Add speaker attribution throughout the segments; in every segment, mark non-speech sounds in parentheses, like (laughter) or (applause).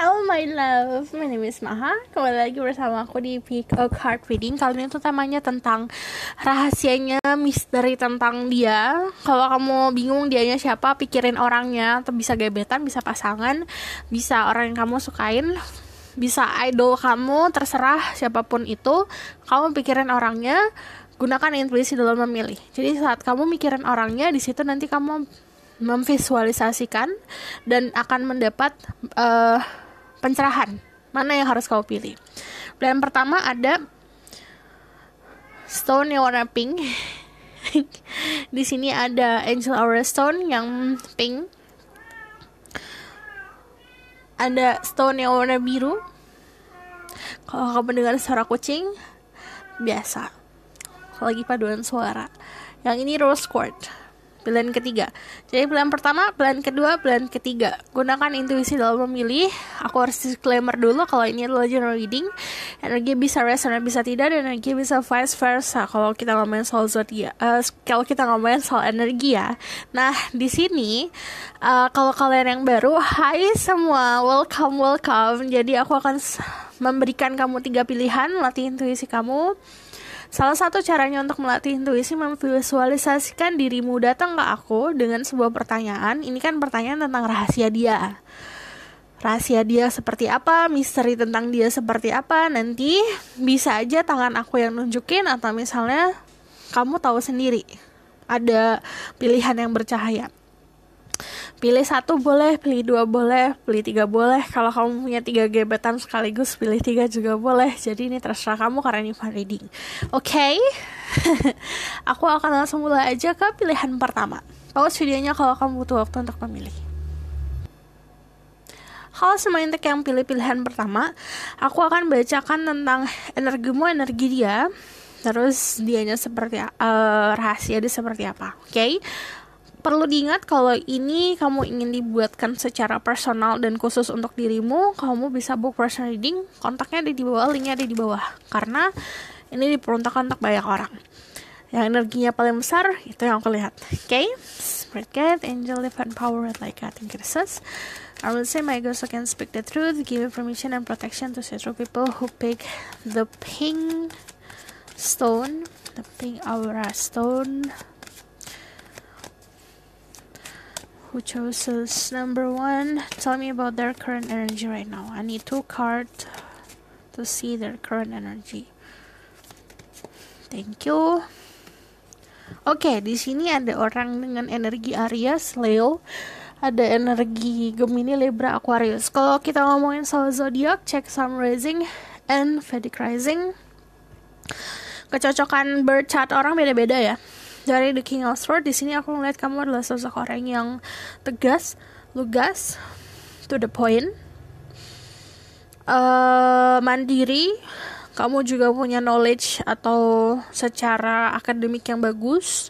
Speaker 1: Hello my love, my name is Maha Kembali lagi bersama aku di Pick a Card Reading Kali ini tuh temanya tentang rahasianya, misteri tentang dia Kalau kamu bingung dianya siapa, pikirin orangnya Atau Bisa gebetan, bisa pasangan, bisa orang yang kamu sukain Bisa idol kamu, terserah siapapun itu Kamu pikirin orangnya, gunakan intuisi dalam memilih Jadi saat kamu mikirin orangnya, disitu nanti kamu memvisualisasikan dan akan mendapat uh, pencerahan mana yang harus kau pilih pilihan pertama ada stone yang warna pink (laughs) di sini ada angel aura stone yang pink ada stone yang warna biru kalau kau mendengar suara kucing biasa lagi paduan suara yang ini rose quartz pilihan ketiga. Jadi pilihan pertama, pilihan kedua, pilihan ketiga. Gunakan intuisi dalam memilih. Aku harus disclaimer dulu kalau ini adalah general reading. Energi bisa resonate bisa tidak dan energi bisa vice versa kalau kita ngomongin soal zodiak. Uh, kalau kita ngomongin soal energi ya. Nah, di sini uh, kalau kalian yang baru, hai semua, welcome welcome. Jadi aku akan memberikan kamu tiga pilihan, latih intuisi kamu Salah satu caranya untuk melatih intuisi memvisualisasikan dirimu datang ke aku dengan sebuah pertanyaan. Ini kan pertanyaan tentang rahasia dia. Rahasia dia seperti apa, misteri tentang dia seperti apa, nanti bisa aja tangan aku yang nunjukin atau misalnya kamu tahu sendiri. Ada pilihan yang bercahaya pilih satu boleh, pilih dua boleh, pilih tiga boleh. Kalau kamu punya tiga gebetan sekaligus, pilih tiga juga boleh. Jadi ini terserah kamu karena ini fun reading. Oke, okay? (laughs) aku akan langsung mulai aja ke pilihan pertama. Pause videonya kalau kamu butuh waktu untuk memilih. Halo semuanya untuk yang pilih pilihan pertama, aku akan bacakan tentang energimu, energi dia, terus dianya seperti uh, rahasia dia seperti apa, oke? Okay? perlu diingat kalau ini kamu ingin dibuatkan secara personal dan khusus untuk dirimu, kamu bisa book personal reading. Kontaknya ada di bawah, linknya ada di bawah. Karena ini diperuntukkan untuk banyak orang. Yang energinya paling besar itu yang aku lihat. Oke, okay? spread cat, angel, divine power, like light think it I will say my girls can speak the truth, give permission and protection to several people who pick the pink stone, the pink aura stone. who chose Number one, tell me about their current energy right now. I need two cards to see their current energy. Thank you. Oke, okay, di sini ada orang dengan energi Aries, Leo, ada energi Gemini, Libra, Aquarius. Kalau kita ngomongin soal zodiak, check Sun Rising and Vedic Rising. Kecocokan birth chart orang beda-beda ya dari The King of Sword di sini aku melihat kamu adalah sosok orang yang tegas, lugas, to the point, uh, mandiri. Kamu juga punya knowledge atau secara akademik yang bagus,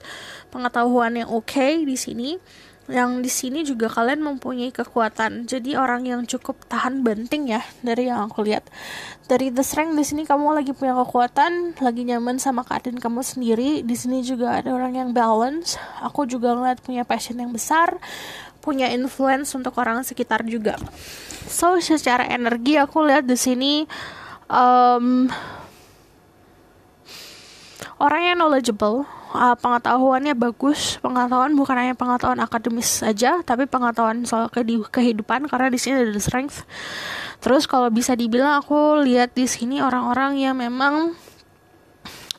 Speaker 1: pengetahuan yang oke okay di sini yang di sini juga kalian mempunyai kekuatan. Jadi orang yang cukup tahan banting ya dari yang aku lihat. Dari the strength di sini kamu lagi punya kekuatan, lagi nyaman sama keadaan kamu sendiri. Di sini juga ada orang yang balance. Aku juga ngeliat punya passion yang besar, punya influence untuk orang sekitar juga. So secara energi aku lihat di sini um, orang yang knowledgeable uh, pengetahuannya bagus pengetahuan bukan hanya pengetahuan akademis saja tapi pengetahuan soal kehidupan karena di sini ada strength terus kalau bisa dibilang aku lihat di sini orang-orang yang memang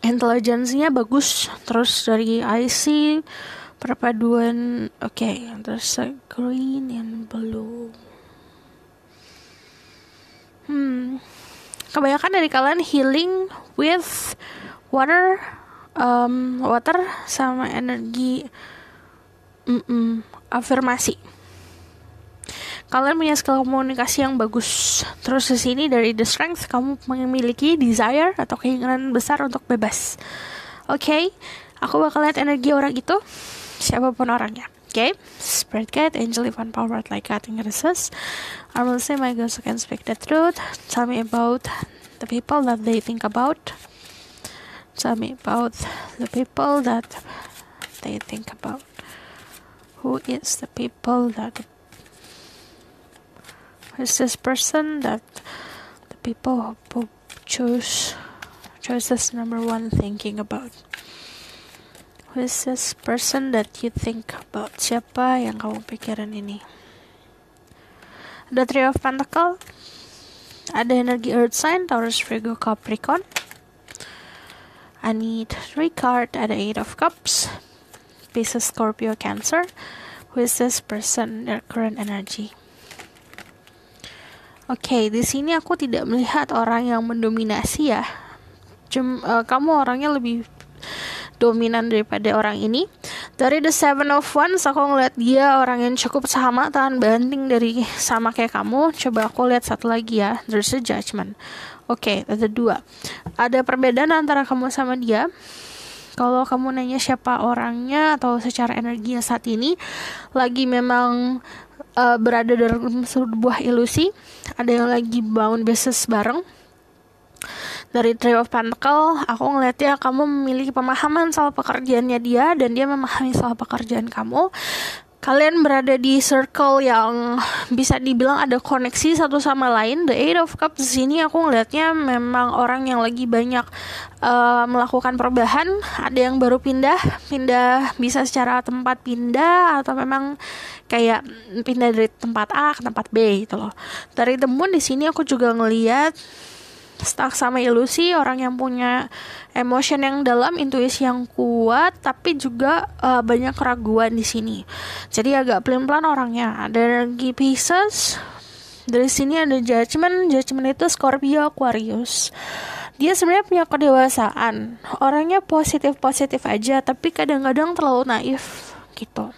Speaker 1: intelijensinya bagus terus dari IC perpaduan oke okay, terus green and blue hmm kebanyakan dari kalian healing with water um, water sama energi mm -mm, afirmasi kalian punya skill komunikasi yang bagus terus di sini dari the strength kamu memiliki desire atau keinginan besar untuk bebas oke okay? aku bakal lihat energi orang itu siapapun orangnya Okay, spread cat, angel Ivan Power, like cutting resist. I will say my girls can speak the truth. Tell me about the people that they think about. tell me about the people that they think about. Who is the people that who is this person that the people who choose choices number one thinking about? Who is this person that you think about? Siapa yang kamu pikirin ini? The Three of Pentacle. Ada energi Earth Sign, Taurus, Virgo, Capricorn. I need three cards at the Eight of Cups. Pisces, Scorpio, Cancer. Who is this person? Their current energy. Oke, okay, di sini aku tidak melihat orang yang mendominasi ya. Cuma uh, eh, kamu orangnya lebih dominan daripada orang ini. Dari The Seven of Wands, aku ngeliat dia orang yang cukup sama, tahan banting dari sama kayak kamu. Coba aku lihat satu lagi ya, There's a Judgment. Oke, okay, ada dua. Ada perbedaan antara kamu sama dia. Kalau kamu nanya siapa orangnya atau secara energinya saat ini lagi memang uh, berada dalam sebuah ilusi, ada yang lagi bangun bisnis bareng. Dari Three of Pentacle, aku ngeliatnya kamu memiliki pemahaman soal pekerjaannya dia dan dia memahami soal pekerjaan kamu kalian berada di circle yang bisa dibilang ada koneksi satu sama lain. The Eight of Cups di sini aku ngelihatnya memang orang yang lagi banyak uh, melakukan perubahan. Ada yang baru pindah, pindah bisa secara tempat pindah atau memang kayak pindah dari tempat A ke tempat B gitu loh. Dari temuan di sini aku juga ngelihat stuck sama ilusi orang yang punya emotion yang dalam intuisi yang kuat tapi juga uh, banyak keraguan di sini jadi agak pelin pelan orangnya ada energi pieces dari sini ada judgment judgment itu Scorpio Aquarius dia sebenarnya punya kedewasaan orangnya positif positif aja tapi kadang-kadang terlalu naif gitu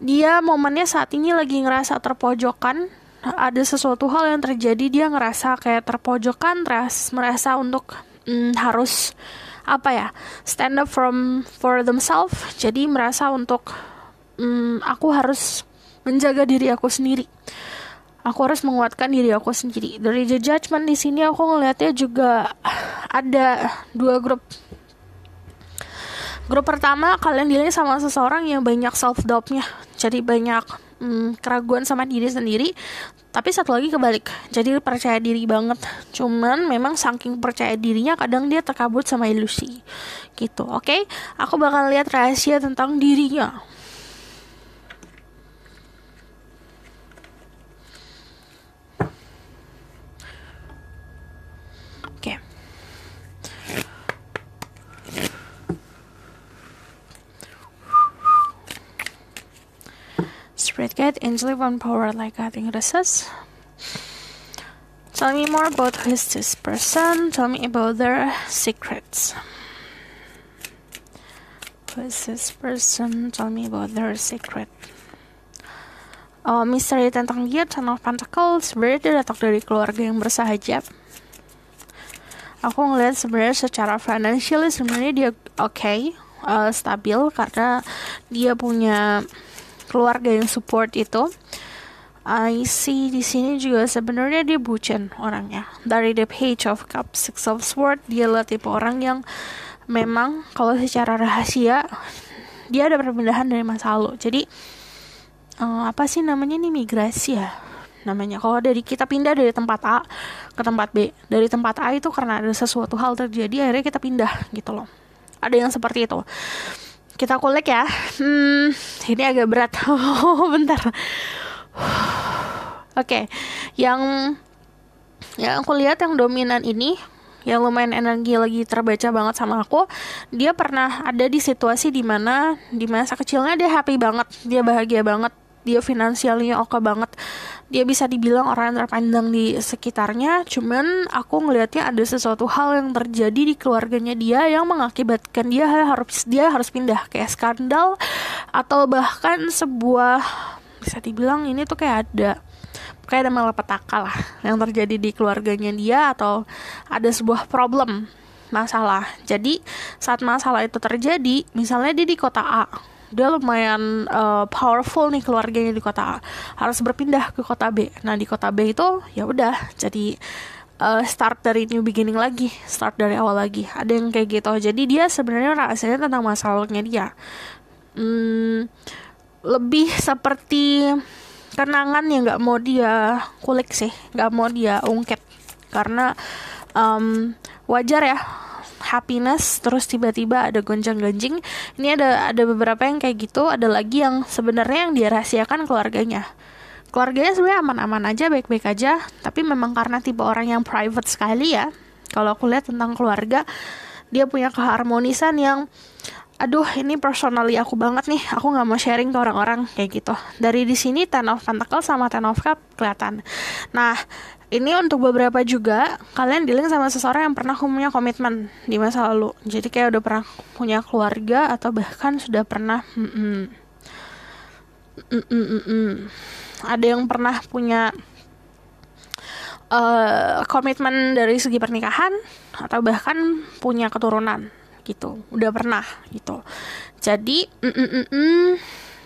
Speaker 1: dia momennya saat ini lagi ngerasa terpojokan ada sesuatu hal yang terjadi dia ngerasa kayak terpojokan terus merasa untuk mm, harus apa ya stand up from for themselves jadi merasa untuk mm, aku harus menjaga diri aku sendiri aku harus menguatkan diri aku sendiri dari the judgment di sini aku ngelihatnya juga ada dua grup grup pertama kalian dilihat sama seseorang yang banyak self doubtnya jadi banyak hmm, keraguan sama diri sendiri tapi satu lagi kebalik jadi percaya diri banget cuman memang saking percaya dirinya kadang dia terkabut sama ilusi gitu oke okay? aku bakal lihat rahasia tentang dirinya get Angeli one power like this is. Tell me more about who is this person. Tell me about their secrets. Who is this person? Tell me about their secret. Oh, misteri tentang dia, Ten of Pentacles. Sebenarnya dia datang dari keluarga yang bersahaja. Aku ngeliat sebenarnya secara financially sebenarnya dia oke, okay, uh, eh, stabil karena dia punya keluarga yang support itu I see di sini juga sebenarnya dia bucin orangnya. Dari The Page of Cups, Six of Swords, dia lah tipe orang yang memang kalau secara rahasia dia ada perpindahan dari masa lalu. Jadi uh, apa sih namanya ini migrasi ya? namanya kalau dari kita pindah dari tempat A ke tempat B dari tempat A itu karena ada sesuatu hal terjadi akhirnya kita pindah gitu loh ada yang seperti itu kita kulik ya. Hmm, ini agak berat. (laughs) Oh, bentar. Oke, okay. yang yang aku lihat yang dominan ini yang lumayan energi lagi terbaca banget sama aku dia pernah ada di situasi dimana di masa kecilnya dia happy banget dia bahagia banget dia finansialnya oke banget dia bisa dibilang orang yang terpandang di sekitarnya cuman aku ngelihatnya ada sesuatu hal yang terjadi di keluarganya dia yang mengakibatkan dia harus dia harus pindah kayak skandal atau bahkan sebuah bisa dibilang ini tuh kayak ada kayak ada malapetaka lah yang terjadi di keluarganya dia atau ada sebuah problem masalah. Jadi saat masalah itu terjadi, misalnya dia di kota A, dia lumayan uh, powerful nih keluarganya di kota A harus berpindah ke kota B nah di kota B itu ya udah jadi uh, start dari new beginning lagi start dari awal lagi ada yang kayak gitu jadi dia sebenarnya rasanya tentang masalahnya dia hmm, lebih seperti kenangan yang nggak mau dia kulik sih nggak mau dia ungkit karena um, wajar ya happiness terus tiba-tiba ada gonjang-ganjing ini ada ada beberapa yang kayak gitu ada lagi yang sebenarnya yang dia rahasiakan keluarganya keluarganya sebenarnya aman-aman aja baik-baik aja tapi memang karena tipe orang yang private sekali ya kalau aku lihat tentang keluarga dia punya keharmonisan yang aduh ini personally aku banget nih aku nggak mau sharing ke orang-orang kayak gitu dari di sini ten of pentacle sama ten of cup kelihatan nah ini untuk beberapa juga kalian dealing sama seseorang yang pernah punya komitmen di masa lalu jadi kayak udah pernah punya keluarga atau bahkan sudah pernah mm -mm, mm -mm, mm ada yang pernah punya uh, komitmen dari segi pernikahan atau bahkan punya keturunan gitu udah pernah gitu jadi mm -mm, mm -mm,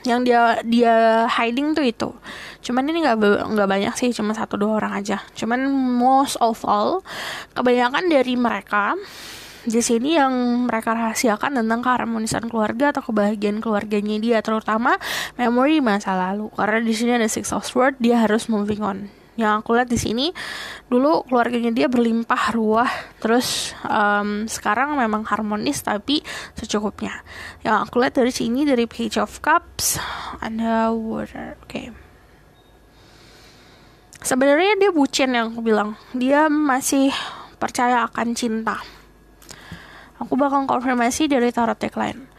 Speaker 1: yang dia dia hiding tuh itu cuman ini nggak nggak banyak sih cuma satu dua orang aja cuman most of all kebanyakan dari mereka di sini yang mereka rahasiakan tentang keharmonisan keluarga atau kebahagiaan keluarganya dia terutama memori masa lalu karena di sini ada six of swords, dia harus moving on yang aku lihat di sini dulu keluarganya dia berlimpah ruah terus um, sekarang memang harmonis tapi secukupnya yang aku lihat dari sini dari page of cups ada water oke okay. sebenarnya dia bucin yang aku bilang dia masih percaya akan cinta aku bakal konfirmasi dari tarot deck lain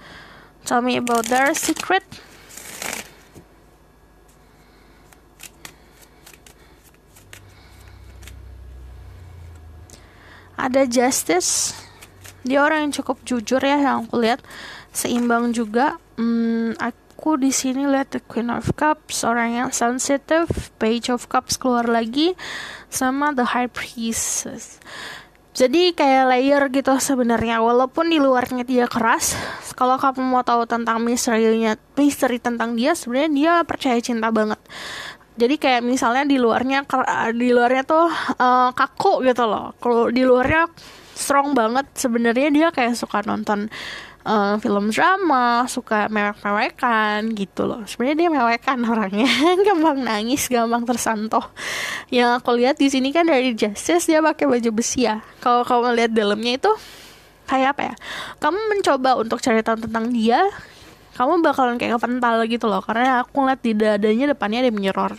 Speaker 1: tell me about their secret ada Justice dia orang yang cukup jujur ya yang aku lihat seimbang juga hmm, aku di sini lihat The Queen of Cups orang yang sensitive Page of Cups keluar lagi sama The High Priestess jadi kayak layer gitu sebenarnya walaupun di luarnya dia keras kalau kamu mau tahu tentang misterinya misteri tentang dia sebenarnya dia percaya cinta banget jadi kayak misalnya di luarnya eh, di luarnya tuh uh, kaku gitu loh kalau di luarnya strong banget sebenarnya dia kayak suka nonton uh, film drama suka mewek-mewekan gitu loh sebenarnya dia mewekan (laughs) orangnya gampang nangis gampang tersantuh yang aku lihat di sini kan dari Justice dia pakai baju besi ya kalau kamu lihat dalamnya itu kayak apa ya kamu mencoba untuk cerita tentang dia kamu bakalan kayak ngepental gitu loh karena aku ngeliat di dadanya depannya ada menyeror.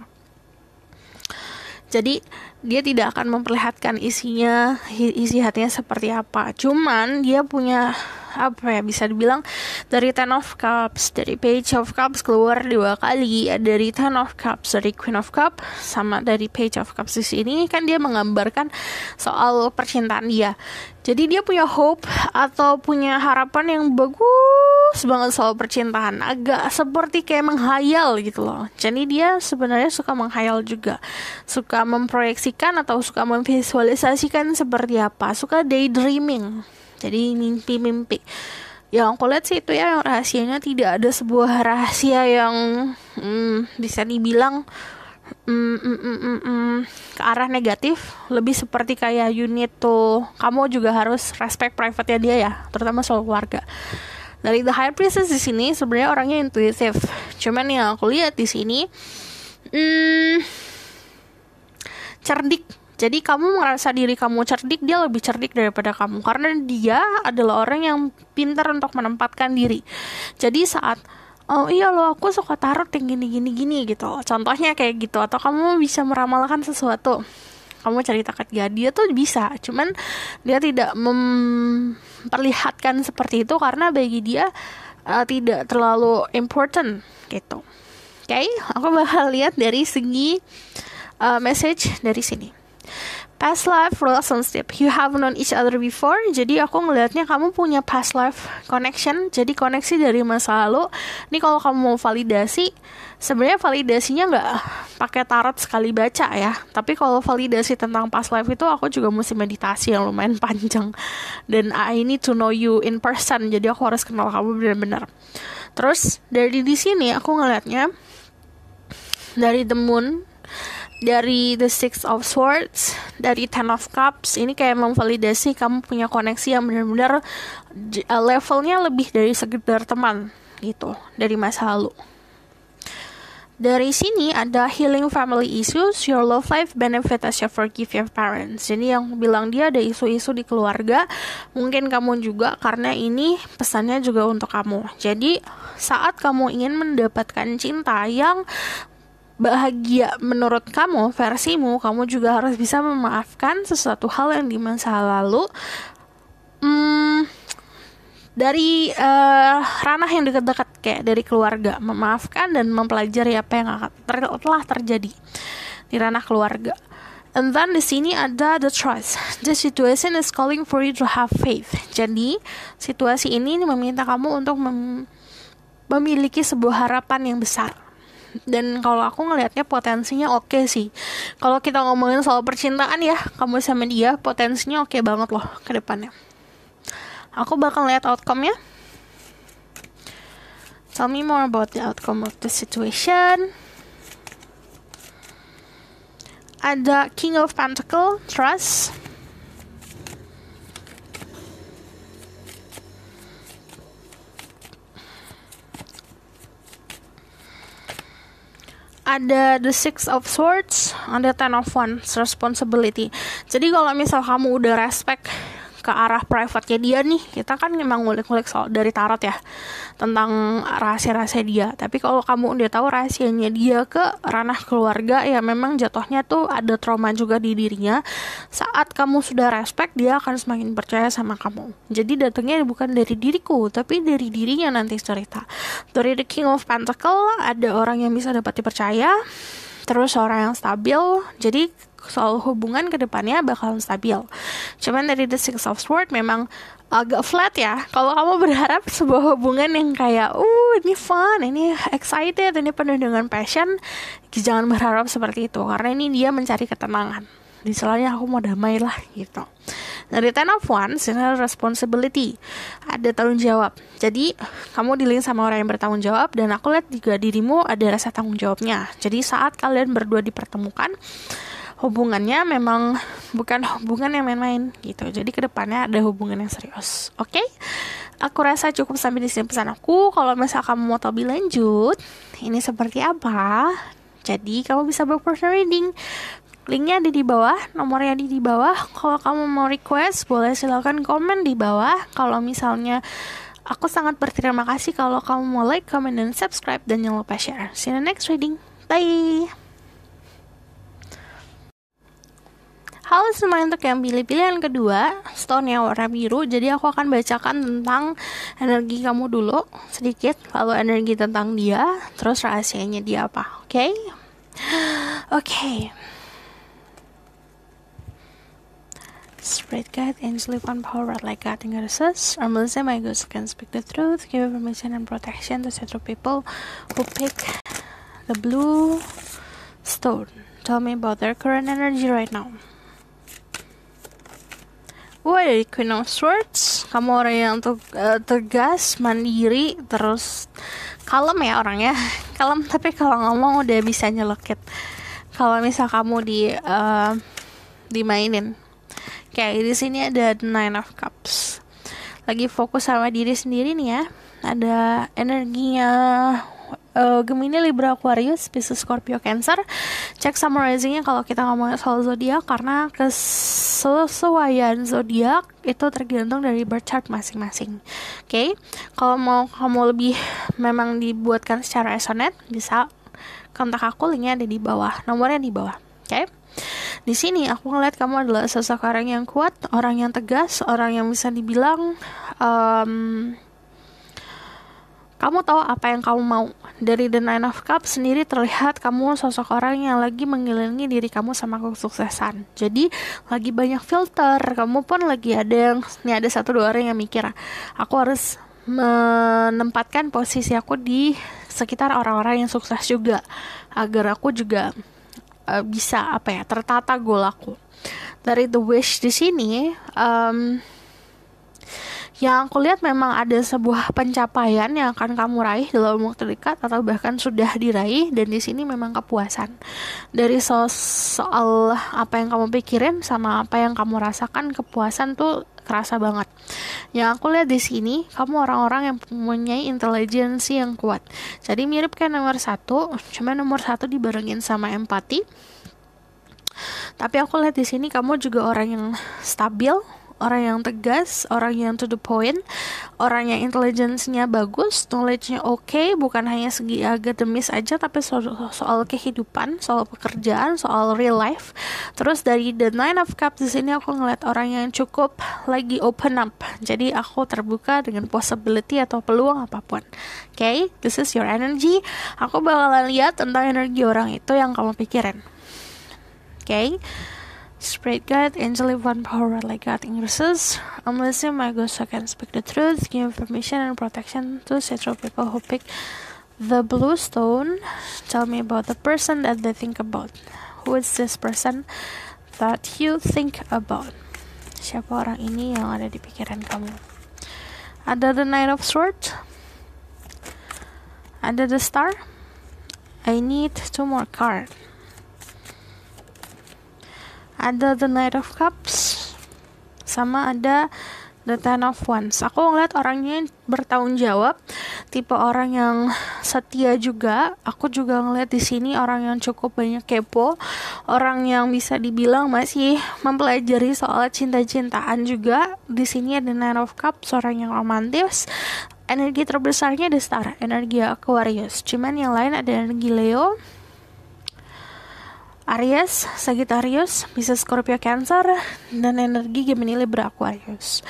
Speaker 1: jadi dia tidak akan memperlihatkan isinya isi hatinya seperti apa cuman dia punya apa ya bisa dibilang dari Ten of Cups, dari Page of Cups keluar dua kali, ya, dari Ten of Cups, dari Queen of Cups sama dari Page of Cups di sini kan dia menggambarkan soal percintaan dia. Jadi dia punya hope atau punya harapan yang bagus banget soal percintaan. Agak seperti kayak menghayal gitu loh. Jadi dia sebenarnya suka menghayal juga. Suka memproyeksikan atau suka memvisualisasikan seperti apa. Suka daydreaming jadi mimpi-mimpi ya, yang aku lihat sih itu ya yang rahasianya tidak ada sebuah rahasia yang hmm, bisa dibilang mm, mm, mm, mm, ke arah negatif lebih seperti kayak unit tuh kamu juga harus respect private ya dia ya terutama soal keluarga dari the high priestess di sini sebenarnya orangnya intuitif cuman yang aku lihat di sini mm, cerdik jadi kamu merasa diri kamu cerdik, dia lebih cerdik daripada kamu karena dia adalah orang yang pintar untuk menempatkan diri. Jadi saat oh iya lo aku suka tarot yang gini gini gini gitu contohnya kayak gitu atau kamu bisa meramalkan sesuatu kamu cari takat gak dia tuh bisa cuman dia tidak memperlihatkan seperti itu karena bagi dia uh, tidak terlalu important gitu oke okay? aku bakal lihat dari segi uh, message dari sini past life relationship you have known each other before jadi aku ngelihatnya kamu punya past life connection jadi koneksi dari masa lalu ini kalau kamu mau validasi sebenarnya validasinya nggak pakai tarot sekali baca ya tapi kalau validasi tentang past life itu aku juga mesti meditasi yang lumayan (laughs) panjang dan I need to know you in person jadi aku harus kenal kamu benar-benar terus dari di sini aku ngelihatnya dari the moon dari The Six of Swords, dari Ten of Cups, ini kayak memvalidasi kamu punya koneksi yang benar-benar eh, levelnya lebih dari sekedar teman gitu dari masa lalu. Dari sini ada healing family issues, your love life benefit as you forgive your parents. Jadi yang bilang dia ada isu-isu di keluarga, mungkin kamu juga karena ini pesannya juga untuk kamu. Jadi saat kamu ingin mendapatkan cinta yang bahagia menurut kamu, versimu, kamu juga harus bisa memaafkan sesuatu hal yang di masa lalu. Hmm, dari uh, ranah yang dekat-dekat kayak dari keluarga, memaafkan dan mempelajari apa yang ter telah terjadi di ranah keluarga. And then di sini ada the trust. The situation is calling for you to have faith. Jadi situasi ini meminta kamu untuk mem memiliki sebuah harapan yang besar dan kalau aku ngelihatnya potensinya oke okay sih kalau kita ngomongin soal percintaan ya kamu sama dia potensinya oke okay banget loh ke depannya aku bakal lihat outcome-nya tell me more about the outcome of the situation ada King of Pentacle, Trust ada the six of swords, ada ten of wands, responsibility. Jadi kalau misal kamu udah respect ke arah private-nya dia nih kita kan memang ngulik-ngulik soal dari tarot ya tentang rahasia-rahasia dia tapi kalau kamu udah tahu rahasianya dia ke ranah keluarga ya memang jatuhnya tuh ada trauma juga di dirinya saat kamu sudah respect dia akan semakin percaya sama kamu jadi datangnya bukan dari diriku tapi dari dirinya nanti cerita dari the king of pentacle ada orang yang bisa dapat dipercaya terus orang yang stabil jadi soal hubungan kedepannya bakalan stabil. Cuman dari The Six of Swords memang agak flat ya. Kalau kamu (laughs) berharap sebuah hubungan yang kayak, uh ini fun, ini excited, ini penuh dengan passion, jangan berharap seperti itu karena ini dia mencari ketenangan. Di aku mau damai lah gitu. Nah, dari Ten of Wands, ini responsibility. Ada tanggung jawab. Jadi, kamu dilihat sama orang yang bertanggung jawab dan aku lihat juga dirimu ada rasa tanggung jawabnya. Jadi, saat kalian berdua dipertemukan, hubungannya memang bukan hubungan yang main-main gitu. Jadi kedepannya ada hubungan yang serius. Oke, okay? aku rasa cukup sampai di sini pesan aku. Kalau misal kamu mau tahu lebih lanjut, ini seperti apa? Jadi kamu bisa personal reading. Linknya ada di bawah, nomornya ada di bawah. Kalau kamu mau request, boleh silakan komen di bawah. Kalau misalnya aku sangat berterima kasih kalau kamu mau like, comment, dan subscribe, dan jangan lupa share. See you next reading. Bye! Halo semuanya untuk yang pilih pilihan kedua Stone yang warna biru Jadi aku akan bacakan tentang energi kamu dulu Sedikit Lalu energi tentang dia Terus rahasianya dia apa Oke okay? Oke okay. Spread God and sleep on power like God and goddesses. Melissa my ghost can speak the truth, give permission and protection to set people who pick the blue stone. Tell me about their current energy right now gue dari Queen of Swords kamu orang yang eh, tegas mandiri terus kalem ya orangnya (laughs) kalem tapi kalau ngomong udah bisa nyelekit kalau misal kamu di uh, dimainin kayak di sini ada the nine of cups lagi fokus sama diri sendiri nih ya ada energinya uh, Gemini, Libra, Aquarius, Pisces, Scorpio, Cancer. Cek summarizingnya kalau kita ngomongin soal zodiak karena kesesuaian zodiak itu tergantung dari birth chart masing-masing. Oke, okay? kalau mau kamu lebih memang dibuatkan secara esonet bisa kontak aku linknya ada di bawah, nomornya di bawah. Oke. Okay? Di sini aku ngeliat kamu adalah sosok orang yang kuat, orang yang tegas, orang yang bisa dibilang um, kamu tahu apa yang kamu mau. Dari The Nine of Cups sendiri terlihat kamu sosok orang yang lagi mengelilingi diri kamu sama kesuksesan. Jadi lagi banyak filter. Kamu pun lagi ada yang ini ada satu dua orang yang mikir, aku harus menempatkan posisi aku di sekitar orang-orang yang sukses juga agar aku juga uh, bisa apa ya tertata goal aku dari the wish di sini um, yang aku lihat memang ada sebuah pencapaian yang akan kamu raih dalam waktu dekat atau bahkan sudah diraih dan di sini memang kepuasan dari so soal apa yang kamu pikirin sama apa yang kamu rasakan kepuasan tuh kerasa banget. Yang aku lihat di sini, kamu orang-orang yang mempunyai intelijensi yang kuat. Jadi mirip kayak nomor satu, cuma nomor satu dibarengin sama empati. Tapi aku lihat di sini kamu juga orang yang stabil, orang yang tegas, orang yang to the point, orang yang intelijensinya bagus, knowledge-nya oke, okay, bukan hanya segi akademis aja tapi so soal kehidupan, soal pekerjaan, soal real life. Terus dari The Nine of Cups di sini aku ngeliat orang yang cukup lagi open up. Jadi aku terbuka dengan possibility atau peluang apapun. Oke, okay? this is your energy. Aku bakalan lihat tentang energi orang itu yang kamu pikirin. Oke. Okay? Spread God, angelic one power like God increases. I'm listening my ghost. so I can speak the truth, give permission and protection to central people who pick the blue stone. Tell me about the person that they think about. Who is this person that you think about? Siapa orang ini yang ada di pikiran kamu? Ada the Knight of Swords. Ada the Star. I need two more cards. ada The Knight of Cups sama ada The Ten of Wands. Aku ngeliat orangnya bertanggung jawab, tipe orang yang setia juga. Aku juga ngeliat di sini orang yang cukup banyak kepo, orang yang bisa dibilang masih mempelajari soal cinta-cintaan juga. Di sini ada Nine of Cups, orang yang romantis. Energi terbesarnya ada Star, energi Aquarius. Cuman yang lain ada energi Leo, Aries, Sagittarius, bisa Scorpio Cancer, dan energi Gemini Libra Aquarius.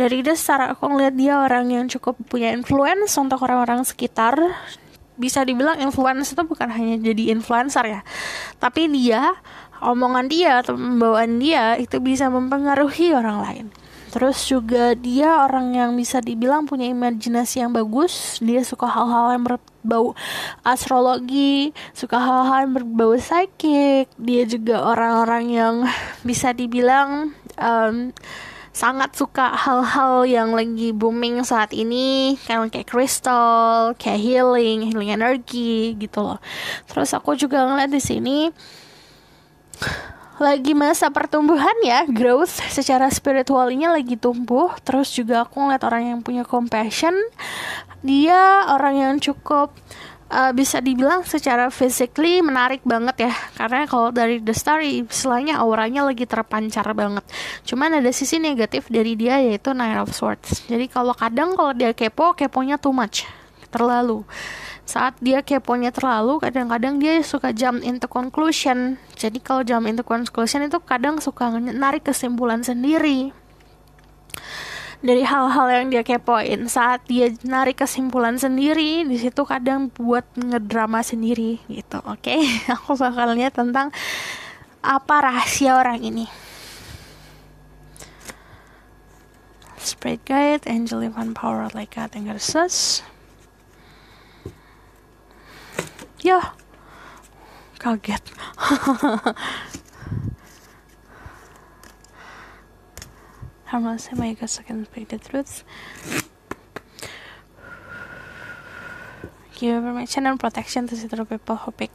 Speaker 1: Dari dasar secara aku ngeliat dia orang yang cukup punya influence untuk orang-orang sekitar. Bisa dibilang influence itu bukan hanya jadi influencer ya, tapi dia, omongan dia atau pembawaan dia itu bisa mempengaruhi orang lain. Terus juga dia orang yang bisa dibilang punya imajinasi yang bagus, dia suka hal-hal yang ber bau astrologi, suka hal-hal berbau psychic. Dia juga orang-orang yang bisa dibilang um, sangat suka hal-hal yang lagi booming saat ini kayak kristal kayak healing, healing energi gitu loh. Terus aku juga ngeliat di sini lagi masa pertumbuhan ya growth secara spiritualnya lagi tumbuh terus juga aku ngeliat orang yang punya compassion dia orang yang cukup uh, bisa dibilang secara physically menarik banget ya karena kalau dari the story istilahnya auranya lagi terpancar banget cuman ada sisi negatif dari dia yaitu nine of swords jadi kalau kadang kalau dia kepo keponya too much terlalu saat dia keponya terlalu kadang-kadang dia suka jump into conclusion jadi kalau jump into conclusion itu kadang suka narik kesimpulan sendiri dari hal-hal yang dia kepoin saat dia narik kesimpulan sendiri di situ kadang buat ngedrama sendiri gitu oke okay? (laughs) aku bakal lihat tentang apa rahasia orang ini spread guide angel van Power like God and ya kaget Harman (laughs) say my God, so I can speak the truth give and protection to see other people who pick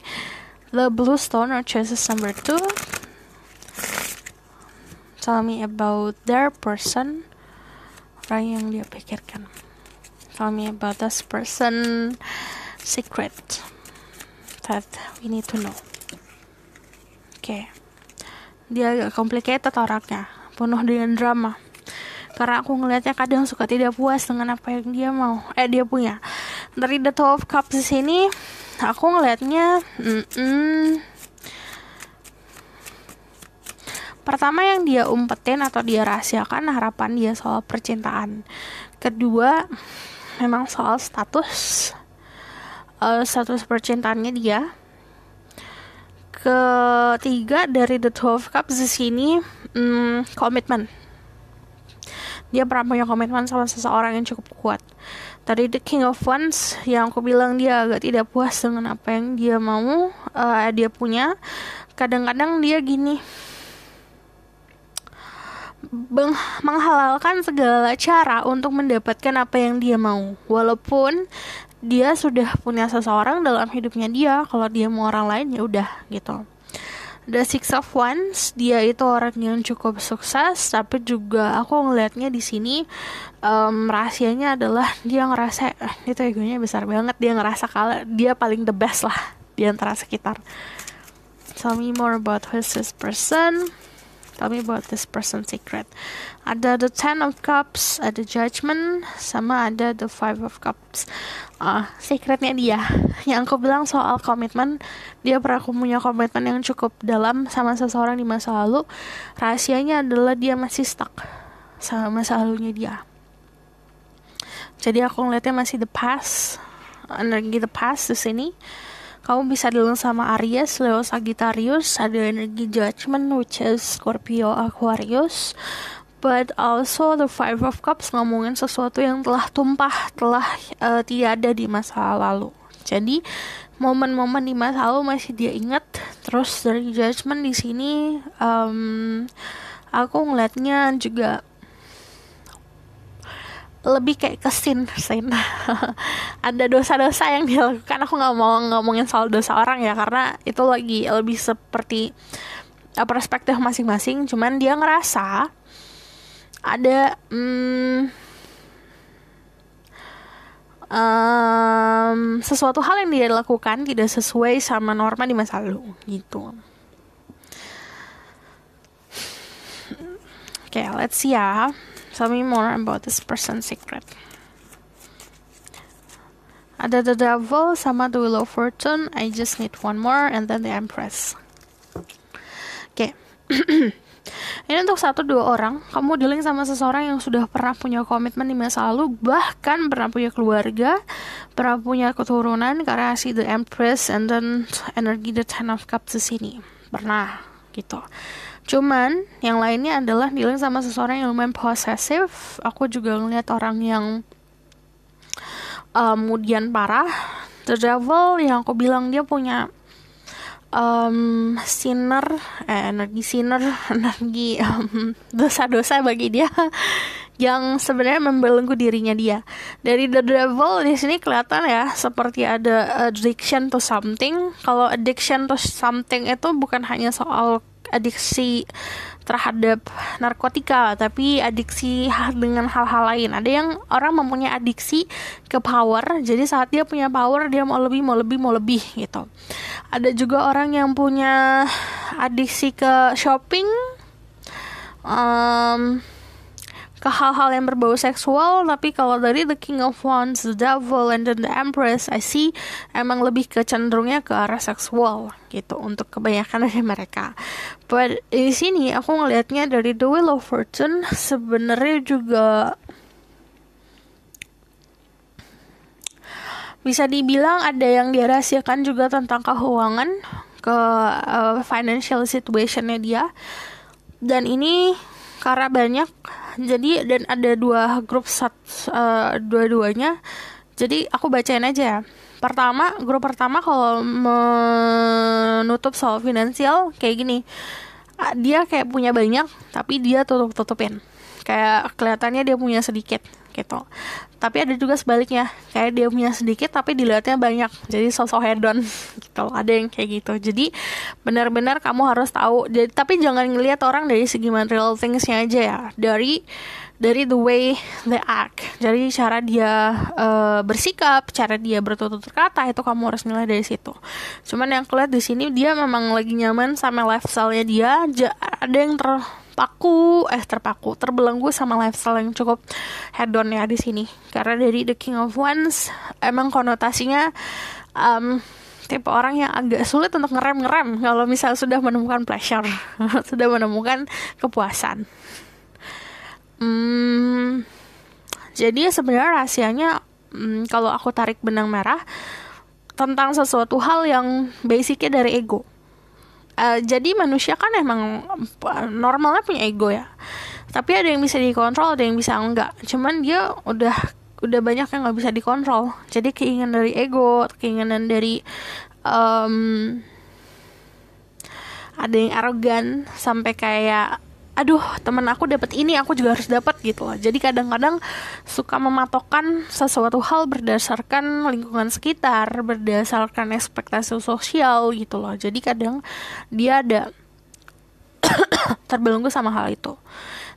Speaker 1: the blue stone or choices number two tell me about their person orang yang dia pikirkan tell me about this person secret that we need to know. Oke, okay. dia agak complicated orangnya, penuh dengan drama. Karena aku ngelihatnya kadang suka tidak puas dengan apa yang dia mau, eh dia punya. Dari The Two of Cups di sini, aku ngelihatnya, mm -mm, Pertama yang dia umpetin atau dia rahasiakan harapan dia soal percintaan. Kedua, memang soal status uh, status percintaannya dia ketiga dari the Twelve cups di sini mm, komitmen dia pernah punya komitmen sama seseorang yang cukup kuat tadi the king of wands yang aku bilang dia agak tidak puas dengan apa yang dia mau uh, dia punya kadang-kadang dia gini menghalalkan segala cara untuk mendapatkan apa yang dia mau walaupun dia sudah punya seseorang dalam hidupnya dia kalau dia mau orang lain ya udah gitu The Six of Wands dia itu orang yang cukup sukses tapi juga aku ngelihatnya di sini um, rahasianya adalah dia ngerasa eh, itu egonya besar banget dia ngerasa kalau dia paling the best lah di antara sekitar tell me more about who's this person tell me about this person secret ada the ten of cups ada judgment sama ada the five of cups uh, secretnya dia (laughs) yang aku bilang soal komitmen dia pernah aku punya komitmen yang cukup dalam sama seseorang di masa lalu rahasianya adalah dia masih stuck sama masa lalunya dia jadi aku ngeliatnya masih the past energi the past di sini kamu bisa dealing sama Aries, Leo, Sagittarius, ada energi judgment which is Scorpio, Aquarius, but also the Five of Cups ngomongin sesuatu yang telah tumpah, telah uh, tiada di masa lalu. Jadi momen-momen di masa lalu masih dia ingat. Terus dari judgment di sini um, aku ngeliatnya juga lebih kayak kesin sin (laughs) ada dosa-dosa yang dilakukan aku nggak mau ngomongin soal dosa orang ya karena itu lagi lebih seperti eh, perspektif masing-masing cuman dia ngerasa ada hmm, um, sesuatu hal yang dia lakukan tidak sesuai sama norma di masa lalu gitu Oke, okay, let's see ya. Tell me more about this person secret. Ada The Devil sama The Wheel of Fortune. I just need one more and then the Empress. Oke. Okay. (clears throat) Ini untuk satu dua orang, kamu dealing sama seseorang yang sudah pernah punya komitmen di masa lalu, bahkan pernah punya keluarga, pernah punya keturunan karena si the Empress and then energi the Ten of Cups di sini. Pernah gitu. Cuman yang lainnya adalah dealing sama seseorang yang lumayan posesif. Aku juga ngeliat orang yang um, parah. The Devil yang aku bilang dia punya um, sinner eh, energi sinner (laughs) energi dosa dosa-dosa bagi dia (laughs) yang sebenarnya membelenggu dirinya dia dari the devil di sini kelihatan ya seperti ada addiction to something kalau addiction to something itu bukan hanya soal adiksi terhadap narkotika, tapi adiksi dengan hal-hal lain. Ada yang orang mempunyai adiksi ke power, jadi saat dia punya power dia mau lebih, mau lebih, mau lebih gitu. Ada juga orang yang punya adiksi ke shopping, um, ke hal-hal yang berbau seksual tapi kalau dari The King of Wands, The Devil, and then The Empress I see emang lebih kecenderungnya ke arah seksual gitu untuk kebanyakan (laughs) dari mereka but di sini aku ngelihatnya dari The Wheel of Fortune sebenarnya juga bisa dibilang ada yang dirahasiakan juga tentang keuangan ke uh, financial situationnya dia dan ini karena banyak jadi dan ada dua grup sat uh, dua-duanya jadi aku bacain aja ya pertama grup pertama kalau menutup soal finansial kayak gini ah, dia kayak punya banyak tapi dia tutup tutupin kayak kelihatannya dia punya sedikit gitu tapi ada juga sebaliknya kayak dia punya sedikit tapi dilihatnya banyak jadi sosok hedon (laughs) gitu ada yang kayak gitu jadi benar-benar kamu harus tahu jadi tapi jangan ngelihat orang dari segi material thingsnya aja ya dari dari the way they act jadi cara dia uh, bersikap cara dia bertutur kata itu kamu harus nilai dari situ cuman yang kelihatan di sini dia memang lagi nyaman sama lifestyle-nya dia ada yang ter terpaku eh terpaku terbelenggu sama lifestyle yang cukup hedon ya di sini karena dari The King of Ones emang konotasinya um, tipe orang yang agak sulit untuk ngerem-ngerem kalau misal sudah menemukan pleasure, (laughs) sudah menemukan kepuasan. Hmm, jadi sebenarnya rahasianya hmm, kalau aku tarik benang merah tentang sesuatu hal yang basicnya dari ego uh, jadi manusia kan emang eh, normalnya punya ego ya tapi ada yang bisa dikontrol ada yang bisa enggak cuman dia udah udah banyak yang nggak bisa dikontrol jadi keinginan dari ego keinginan dari um, ada yang arogan sampai kayak aduh teman aku dapat ini aku juga harus dapat gitu loh jadi kadang-kadang suka mematokkan sesuatu hal berdasarkan lingkungan sekitar berdasarkan ekspektasi sosial gitu loh jadi kadang dia ada (coughs) terbelenggu sama hal itu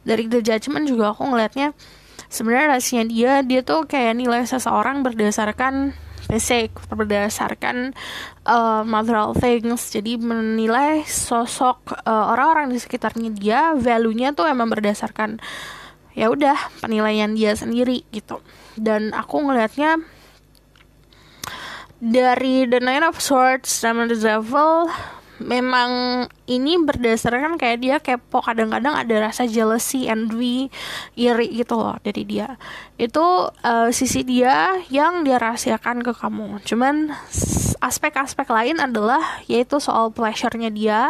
Speaker 1: dari the judgment juga aku ngelihatnya sebenarnya rasanya dia dia tuh kayak nilai seseorang berdasarkan basic berdasarkan uh, material things jadi menilai sosok uh, orang-orang di sekitarnya dia value-nya tuh emang berdasarkan ya udah penilaian dia sendiri gitu dan aku ngelihatnya dari The Nine of Swords sama The Devil memang ini berdasarkan kayak dia kepo kadang-kadang ada rasa jealousy envy iri gitu loh dari dia itu uh, sisi dia yang dia rahasiakan ke kamu cuman aspek-aspek lain adalah yaitu soal pleasure-nya dia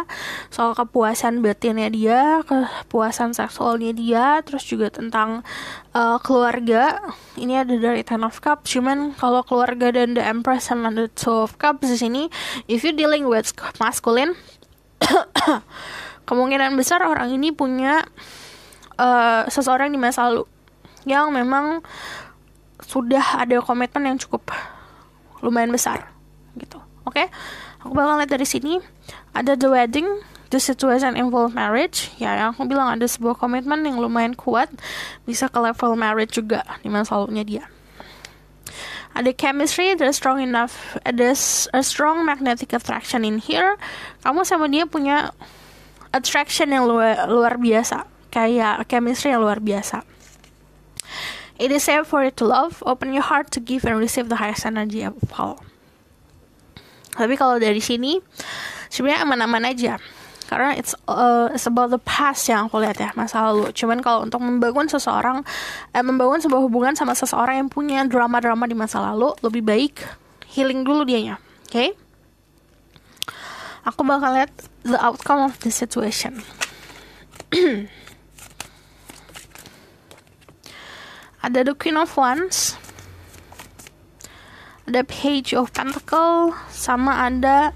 Speaker 1: soal kepuasan batinnya dia kepuasan seksualnya dia terus juga tentang uh, keluarga ini ada dari Ten of Cups cuman kalau keluarga dan The Empress sama The Two of Cups di sini if you dealing with masculine (coughs) kemungkinan besar orang ini punya uh, seseorang di masa lalu yang memang sudah ada komitmen yang cukup lumayan besar gitu oke okay? aku bakal lihat dari sini ada The Wedding The situation involve marriage, ya yang aku bilang ada sebuah komitmen yang lumayan kuat, bisa ke level marriage juga di masa lalunya dia. Ada chemistry, there's strong enough, there's a strong magnetic attraction in here. Kamu sama dia punya attraction yang luar, luar biasa, kayak chemistry yang luar biasa. It is safe for you to love, open your heart to give and receive the highest energy of all. Tapi kalau dari sini, sebenarnya aman-aman aja karena it's uh, it's about the past yang aku lihat ya masa lalu cuman kalau untuk membangun seseorang eh, membangun sebuah hubungan sama seseorang yang punya drama-drama di masa lalu lebih baik healing dulu dianya oke okay? aku bakal lihat the outcome of the situation (clears throat) ada the Queen of Wands ada Page of Pentacle sama ada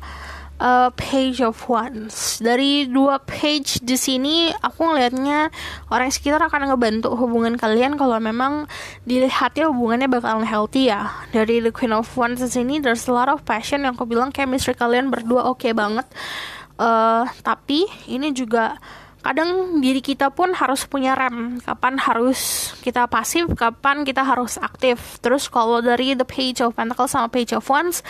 Speaker 1: uh, page of ones. Dari dua page di sini aku ngelihatnya orang sekitar akan ngebantu hubungan kalian kalau memang dilihatnya hubungannya bakalan healthy ya. Dari the queen of ones di sini there's a lot of passion yang aku bilang chemistry kalian berdua oke okay banget. Uh, tapi ini juga kadang diri kita pun harus punya rem kapan harus kita pasif kapan kita harus aktif terus kalau dari the page of pentacles sama page of wands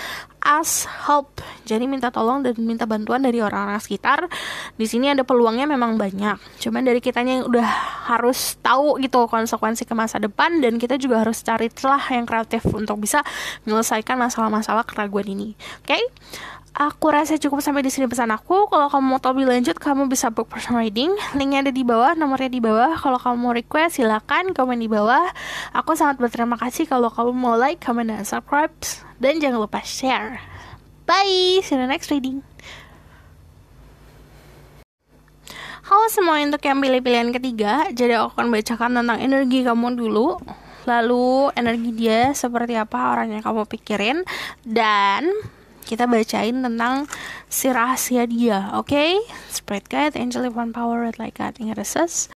Speaker 1: as help jadi minta tolong dan minta bantuan dari orang-orang sekitar di sini ada peluangnya memang banyak cuman dari kitanya yang udah harus tahu gitu konsekuensi ke masa depan dan kita juga harus cari celah yang kreatif untuk bisa menyelesaikan masalah-masalah keraguan ini oke okay? Aku rasa cukup sampai di sini pesan aku. Kalau kamu mau tahu lebih lanjut, kamu bisa book personal reading. Linknya ada di bawah, nomornya di bawah. Kalau kamu mau request, silakan komen di bawah. Aku sangat berterima kasih kalau kamu mau like, comment, dan subscribe. Dan jangan lupa share. Bye, see you next reading. Halo semua untuk yang pilih pilihan ketiga, jadi aku akan bacakan tentang energi kamu dulu. Lalu energi dia seperti apa orang yang kamu pikirin dan kita bacain tentang si rahasia dia, oke? Okay? Spread guide, angel of one power, red light guide, Ingresus.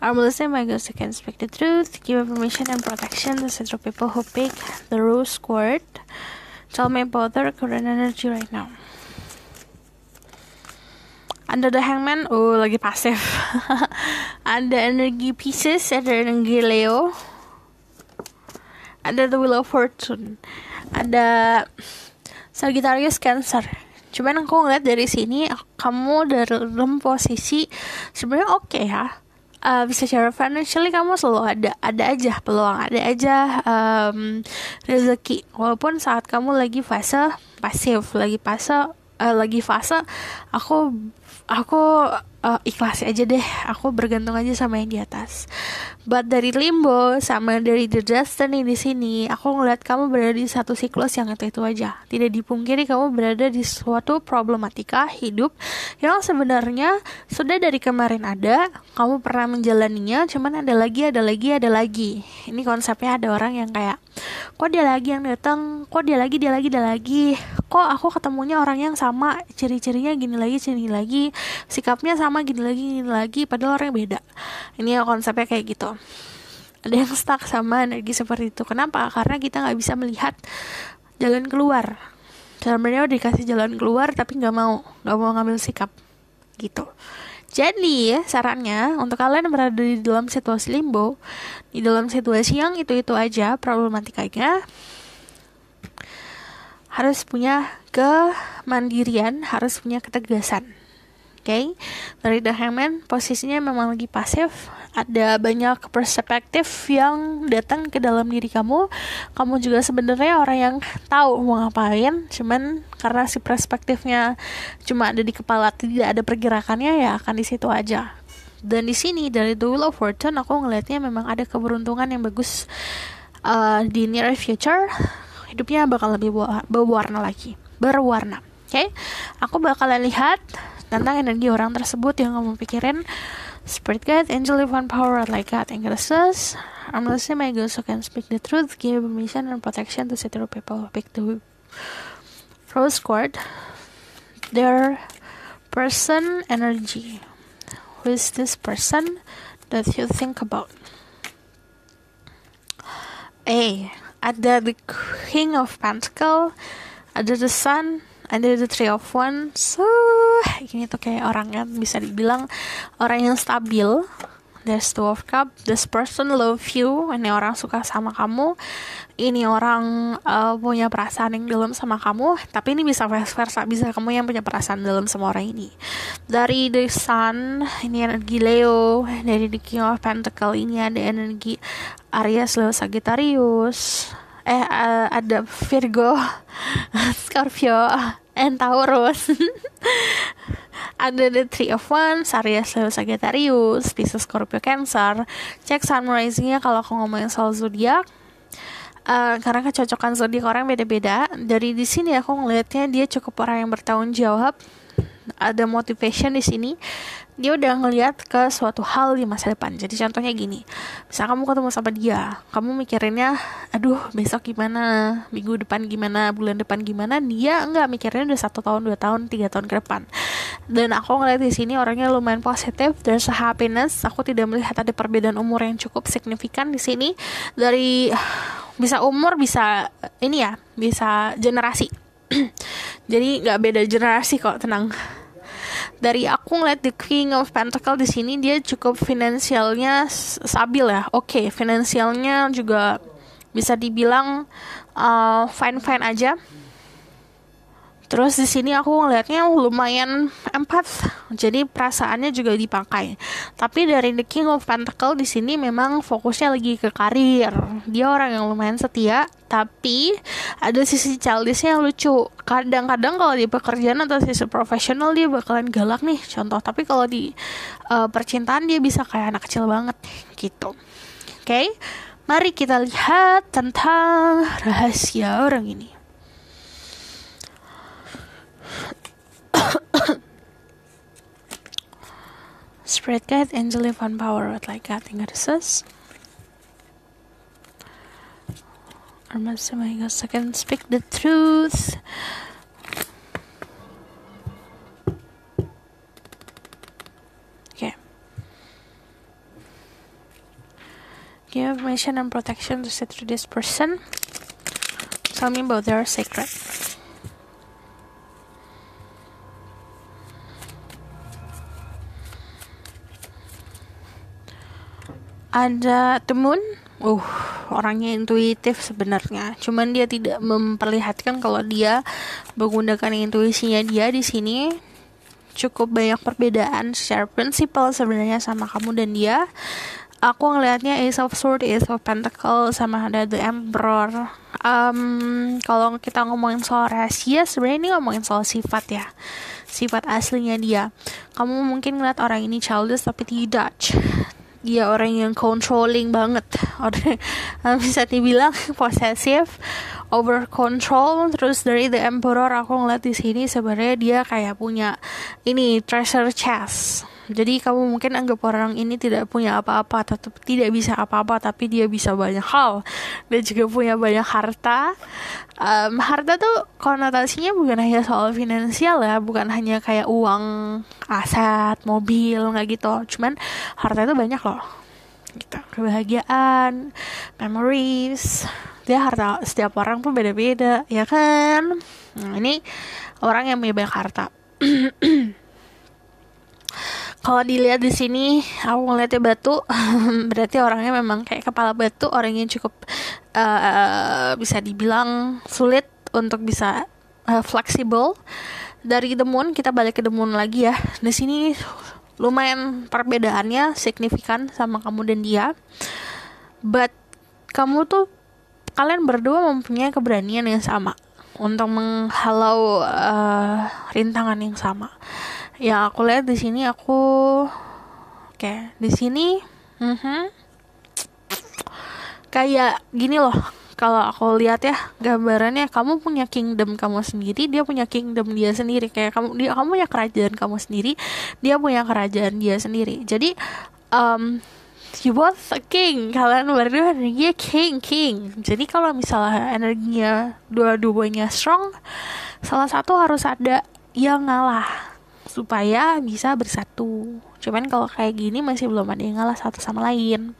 Speaker 1: Armless my ghost who can speak the truth, give information and protection to central people who pick the rose court. Tell me about their current energy right now. Under the hangman, oh lagi pasif. ada (laughs) energi Pisces, ada energi Leo. Ada the wheel of fortune. Ada Sagittarius Cancer cuman aku ngeliat dari sini kamu dalam posisi sebenarnya oke okay ya uh, bisa secara financially kamu selalu ada ada aja peluang ada aja um, rezeki walaupun saat kamu lagi fase pasif lagi fase uh, lagi fase aku aku uh, ikhlas aja deh aku bergantung aja sama yang di atas buat dari limbo sama dari the destiny di sini aku ngeliat kamu berada di satu siklus yang itu itu aja tidak dipungkiri kamu berada di suatu problematika hidup yang sebenarnya sudah dari kemarin ada kamu pernah menjalaninya cuman ada lagi ada lagi ada lagi ini konsepnya ada orang yang kayak kok dia lagi yang datang kok dia lagi dia lagi dia lagi kok aku ketemunya orang yang sama ciri-cirinya gini lagi ciri lagi sikapnya sama sama gini lagi gini lagi padahal yang beda ini ya konsepnya kayak gitu ada yang stuck sama energi seperti itu kenapa karena kita nggak bisa melihat jalan keluar sebenarnya udah dikasih jalan keluar tapi nggak mau nggak mau ngambil sikap gitu jadi sarannya untuk kalian berada di dalam situasi limbo, di dalam situasi yang itu-itu aja problematikanya, harus punya kemandirian, harus punya ketegasan okay? dari The Hangman posisinya memang lagi pasif ada banyak perspektif yang datang ke dalam diri kamu kamu juga sebenarnya orang yang tahu mau ngapain cuman karena si perspektifnya cuma ada di kepala tidak ada pergerakannya ya akan di situ aja dan di sini dari The Wheel of Fortune aku ngelihatnya memang ada keberuntungan yang bagus uh, di near future hidupnya bakal lebih berwarna lagi berwarna oke okay? aku bakalan lihat tentang energi orang tersebut yang kamu pikirin Spirit guide, angel divine power like God and goddesses. I'm listening my girls who can speak the truth, give permission and protection to settle people who pick the rose cord. Their person energy. Who is this person that you think about? A. Ada the King of Pentacle, ada the Sun, ada the three of one so ini tuh kayak orang yang bisa dibilang orang yang stabil there's two of cup this person love you ini orang suka sama kamu ini orang uh, punya perasaan yang dalam sama kamu tapi ini bisa vice versa bisa kamu yang punya perasaan dalam sama orang ini dari the sun ini energi Leo dari the king of pentacle ini ada energi Aries Leo Sagittarius eh uh, ada Virgo, (laughs) Scorpio, and Taurus. (laughs) ada the Three of Wands, Aries, Leo, Sagittarius, Pisces, Scorpio, Cancer. Cek sun risingnya kalau aku ngomongin soal zodiak. Uh, karena kecocokan zodiak orang beda-beda. Dari di sini aku ngelihatnya dia cukup orang yang bertanggung jawab ada motivation di sini dia udah ngelihat ke suatu hal di masa depan jadi contohnya gini misal kamu ketemu sama dia kamu mikirinnya aduh besok gimana minggu depan gimana bulan depan gimana dia enggak mikirnya udah satu tahun dua tahun tiga tahun ke depan dan aku ngeliat di sini orangnya lumayan positif dan happiness aku tidak melihat ada perbedaan umur yang cukup signifikan di sini dari bisa umur bisa ini ya bisa generasi (clears throat) jadi nggak beda generasi kok tenang dari aku ngeliat The King of Pentacles di sini dia cukup finansialnya stabil ya. Oke, okay, finansialnya juga bisa dibilang uh, fine fine fine aja Terus di sini aku ngelihatnya lumayan empat, jadi perasaannya juga dipakai. Tapi dari The King of Pentacle di sini memang fokusnya lagi ke karir. Dia orang yang lumayan setia, tapi ada sisi childishnya yang lucu. Kadang-kadang kalau di pekerjaan atau sisi profesional dia bakalan galak nih, contoh. Tapi kalau di uh, percintaan dia bisa kayak anak kecil banget gitu. Oke, okay? mari kita lihat tentang rahasia orang ini. (coughs) spread guide and of on power with like cutting resist I'm assuming I can speak the truth okay give mission and protection to this person tell me about their secret ada temun uh orangnya intuitif sebenarnya cuman dia tidak memperlihatkan kalau dia menggunakan intuisinya dia di sini cukup banyak perbedaan secara prinsipal sebenarnya sama kamu dan dia aku ngelihatnya Ace of Sword, Ace of Pentacle sama ada The Emperor. Um, kalau kita ngomongin soal rahasia, sebenarnya ini ngomongin soal sifat ya, sifat aslinya dia. Kamu mungkin ngeliat orang ini childish tapi tidak dia orang yang controlling banget orang (laughs) bisa dibilang posesif over control terus dari the emperor aku ngeliat di sini sebenarnya dia kayak punya ini treasure chest jadi kamu mungkin anggap orang ini tidak punya apa-apa atau tidak bisa apa-apa tapi dia bisa banyak hal dan juga punya banyak harta. Um, harta tuh konotasinya bukan hanya soal finansial ya, bukan hanya kayak uang, aset, mobil nggak gitu. Cuman harta itu banyak loh. Gitu. Kebahagiaan, memories, dia harta setiap orang pun beda-beda ya kan nah, ini orang yang punya banyak harta (clears throat) kalau dilihat di sini aku ngeliatnya batu (laughs) berarti orangnya memang kayak kepala batu Orangnya yang cukup uh, bisa dibilang sulit untuk bisa uh, fleksibel dari the moon kita balik ke the moon lagi ya di sini lumayan perbedaannya signifikan sama kamu dan dia but kamu tuh kalian berdua mempunyai keberanian yang sama untuk menghalau uh, rintangan yang sama ya aku lihat di sini aku oke okay. di sini mm -hmm. kayak gini loh kalau aku lihat ya gambarannya kamu punya kingdom kamu sendiri dia punya kingdom dia sendiri kayak kamu dia kamu punya kerajaan kamu sendiri dia punya kerajaan dia sendiri jadi um, you both a king kalian berdua energi king king jadi kalau misalnya energinya dua-duanya strong salah satu harus ada yang ngalah supaya bisa bersatu. Cuman kalau kayak gini masih belum ada yang ngalah satu sama lain.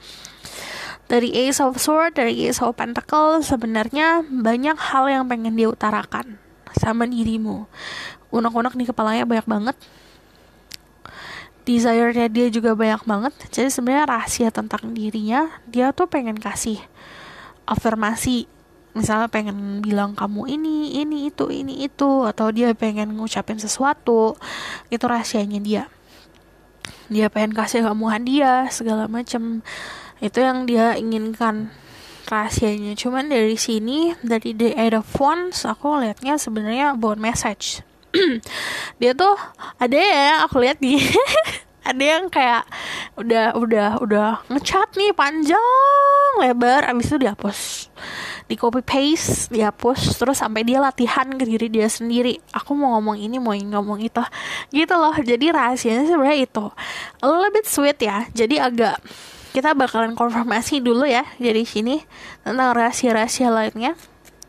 Speaker 1: Dari Ace of Swords, dari Ace of Pentacles, sebenarnya banyak hal yang pengen dia utarakan sama dirimu. Unek-unek di kepalanya banyak banget. Desire-nya dia juga banyak banget. Jadi sebenarnya rahasia tentang dirinya, dia tuh pengen kasih afirmasi misalnya pengen bilang kamu ini ini itu ini itu atau dia pengen ngucapin sesuatu itu rahasianya dia dia pengen kasih kamu hadiah segala macem itu yang dia inginkan rahasianya cuman dari sini dari the air of wands aku liatnya sebenarnya about message (clears throat) dia tuh ada ya aku lihat di (laughs) ada yang kayak udah udah udah ngecat nih panjang lebar abis itu dihapus di copy paste dihapus terus sampai dia latihan ke diri dia sendiri aku mau ngomong ini mau ngomong itu gitu loh jadi rahasianya sebenarnya itu a little bit sweet ya jadi agak kita bakalan konfirmasi dulu ya jadi sini tentang rahasia-rahasia lainnya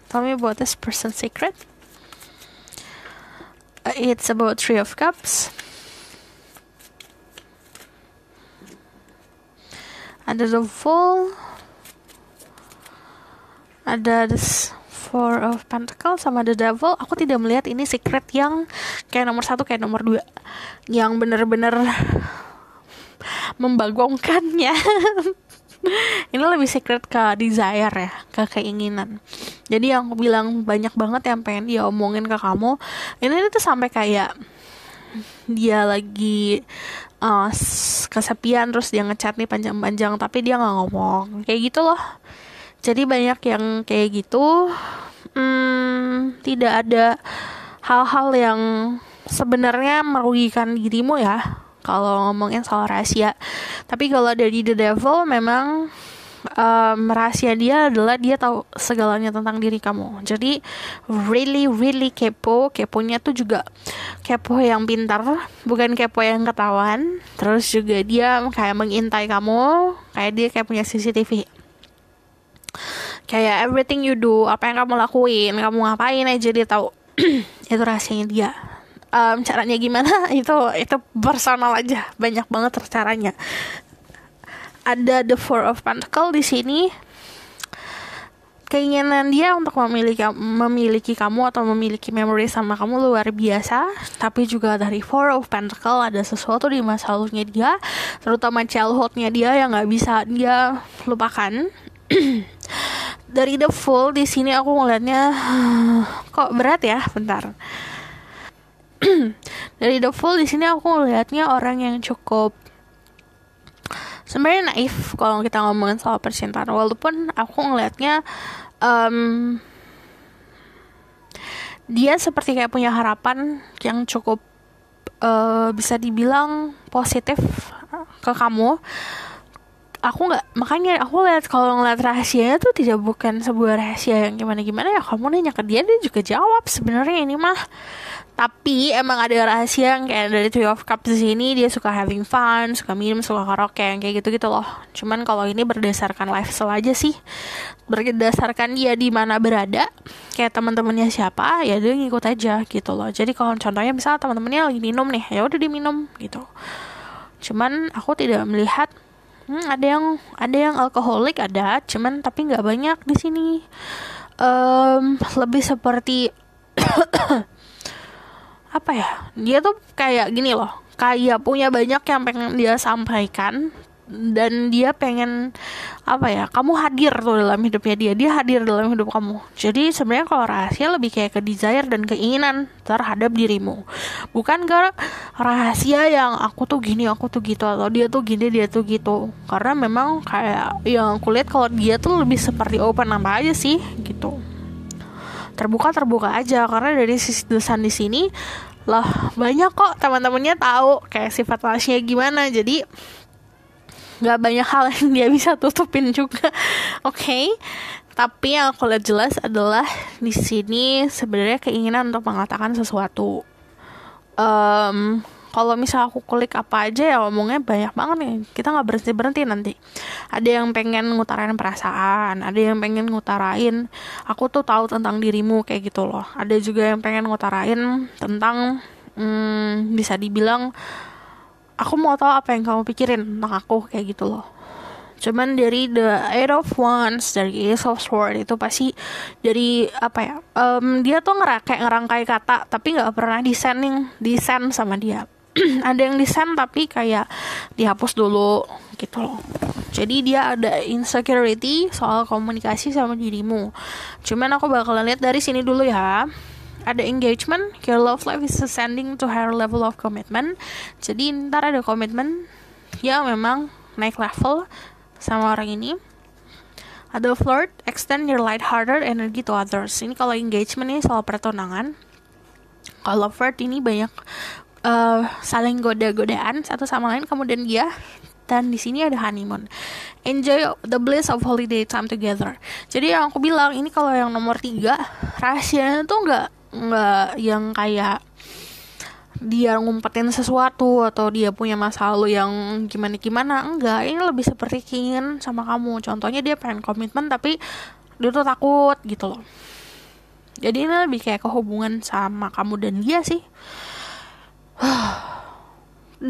Speaker 1: tell me about this person secret uh, it's about three of cups under the full ada the Four of Pentacles sama The Devil aku tidak melihat ini secret yang kayak nomor satu kayak nomor dua yang bener-bener (laughs) membagongkannya (laughs) ini lebih secret ke desire ya ke keinginan jadi yang aku bilang banyak banget yang pengen dia omongin ke kamu ini tuh sampai kayak dia lagi uh, kesepian terus dia ngechat nih panjang-panjang tapi dia nggak ngomong kayak gitu loh jadi banyak yang kayak gitu hmm, tidak ada hal-hal yang sebenarnya merugikan dirimu ya kalau ngomongin soal rahasia tapi kalau dari the devil memang um, rahasia dia adalah dia tahu segalanya tentang diri kamu jadi really really kepo keponya tuh juga kepo yang pintar bukan kepo yang ketahuan terus juga dia kayak mengintai kamu kayak dia kayak punya CCTV kayak everything you do apa yang kamu lakuin kamu ngapain aja dia tahu (clears throat) itu rahasianya dia um, caranya gimana (laughs) itu itu personal aja banyak banget caranya ada the four of pentacle di sini keinginan dia untuk memiliki memiliki kamu atau memiliki memori sama kamu luar biasa tapi juga dari four of pentacle ada sesuatu di masa lalunya dia terutama childhoodnya dia yang nggak bisa dia lupakan (clears throat) dari The Full di sini aku ngeliatnya (sighs) kok berat ya bentar (clears throat) dari The Full di sini aku ngeliatnya orang yang cukup sebenarnya naif kalau kita ngomongin soal percintaan walaupun aku ngeliatnya um, dia seperti kayak punya harapan yang cukup uh, bisa dibilang positif ke kamu aku nggak makanya aku lihat kalau ngeliat rahasianya tuh tidak bukan sebuah rahasia yang gimana gimana ya kamu nanya ke dia dia juga jawab sebenarnya ini mah tapi emang ada rahasia yang kayak dari Three of Cups di sini dia suka having fun, suka minum, suka karaoke yang kayak gitu-gitu loh. Cuman kalau ini berdasarkan lifestyle aja sih. Berdasarkan dia di mana berada, kayak teman-temannya siapa, ya dia ngikut aja gitu loh. Jadi kalau contohnya misalnya teman-temannya lagi minum nih, ya udah diminum gitu. Cuman aku tidak melihat Hmm, ada yang ada yang alkoholik ada, cuman tapi nggak banyak di sini. Um, lebih seperti (coughs) apa ya? Dia tuh kayak gini loh, kayak punya banyak yang pengen dia sampaikan, dan dia pengen apa ya kamu hadir tuh dalam hidupnya dia dia hadir dalam hidup kamu jadi sebenarnya kalau rahasia lebih kayak ke desire dan keinginan terhadap dirimu bukan ke rahasia yang aku tuh gini aku tuh gitu atau dia tuh gini dia tuh gitu karena memang kayak yang aku lihat kalau dia tuh lebih seperti open apa aja sih gitu terbuka terbuka aja karena dari sisi desain di sini lah banyak kok teman-temannya tahu kayak sifat rahasia gimana jadi nggak banyak hal yang dia bisa tutupin juga oke okay? tapi yang aku lihat jelas adalah di sini sebenarnya keinginan untuk mengatakan sesuatu um, kalau misal aku klik apa aja ya omongnya banyak banget nih kita nggak berhenti berhenti nanti ada yang pengen ngutarain perasaan ada yang pengen ngutarain aku tuh tahu tentang dirimu kayak gitu loh ada juga yang pengen ngutarain tentang hmm, bisa dibilang aku mau tahu apa yang kamu pikirin tentang aku kayak gitu loh cuman dari the eight of wands dari ace of sword itu pasti dari apa ya um, dia tuh ngerak kayak ngerangkai kata tapi nggak pernah desain desain sama dia (clears throat) ada yang desain tapi kayak dihapus dulu gitu loh jadi dia ada insecurity soal komunikasi sama dirimu cuman aku bakalan lihat dari sini dulu ya ada engagement, your love life is ascending to higher level of commitment. Jadi ntar ada commitment ya memang naik level sama orang ini. Ada flirt, extend your light harder energy to others. Ini kalau engagement ini soal pertunangan. Kalau flirt ini banyak uh, saling goda-godaan satu sama lain kemudian dia dan di sini ada honeymoon. Enjoy the bliss of holiday time together. Jadi yang aku bilang ini kalau yang nomor tiga rahasianya tuh nggak nggak yang kayak dia ngumpetin sesuatu atau dia punya masa lalu yang gimana gimana enggak ini lebih seperti keinginan sama kamu contohnya dia pengen komitmen tapi dia tuh takut gitu loh jadi ini lebih kayak kehubungan sama kamu dan dia sih (sighs)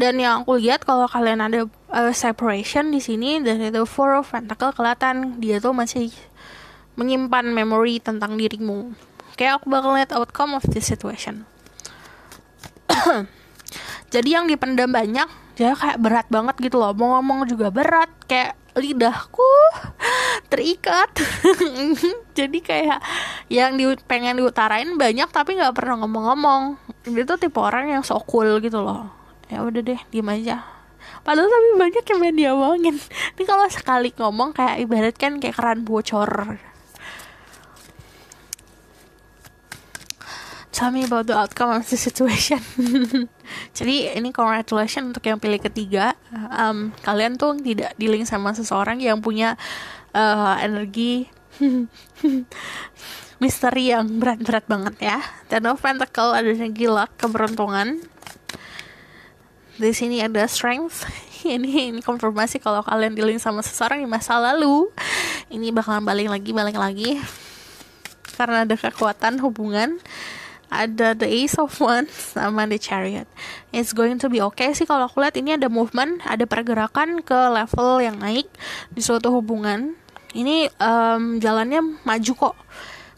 Speaker 1: dan yang aku lihat kalau kalian ada uh, separation di sini dari the four of pentacle kelihatan dia tuh masih menyimpan memori tentang dirimu Kayak aku bakal lihat outcome of this situation (clears throat) jadi yang dipendam banyak jadi kayak berat banget gitu loh mau ngomong juga berat kayak lidahku (laughs) terikat (laughs) jadi kayak yang di, pengen diutarain banyak tapi nggak pernah ngomong-ngomong dia tuh tipe orang yang sok cool gitu loh ya udah deh diem aja padahal tapi banyak yang pengen diomongin (laughs) ini kalau sekali ngomong kayak ibarat kan kayak keran bocor tell me about the outcome of the situation. (laughs) Jadi ini congratulations untuk yang pilih ketiga. Um, kalian tuh tidak dealing sama seseorang yang punya uh, energi (laughs) misteri yang berat-berat banget ya. Ten of Ada adanya gila keberuntungan. Di sini ada strength. (laughs) ini ini konfirmasi kalau kalian dealing sama seseorang di masa lalu. Ini bakalan balik lagi, balik lagi. Karena ada kekuatan hubungan ada the Ace of Wands sama the Chariot. It's going to be okay sih kalau aku lihat ini ada movement, ada pergerakan ke level yang naik di suatu hubungan. Ini um, jalannya maju kok.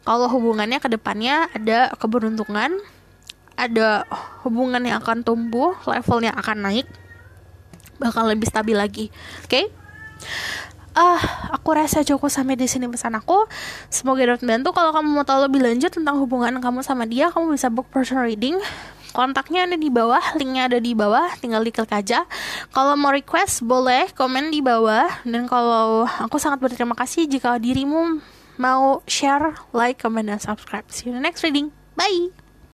Speaker 1: Kalau hubungannya ke depannya ada keberuntungan, ada hubungan yang akan tumbuh, levelnya akan naik, bakal lebih stabil lagi. Oke? Okay? ah aku rasa cukup sampai di sini pesan aku semoga dapat membantu kalau kamu mau tahu lebih lanjut tentang hubungan kamu sama dia kamu bisa book personal reading kontaknya ada di bawah linknya ada di bawah tinggal klik aja kalau mau request boleh komen di bawah dan kalau aku sangat berterima kasih jika dirimu mau share like comment dan subscribe see you in the next reading bye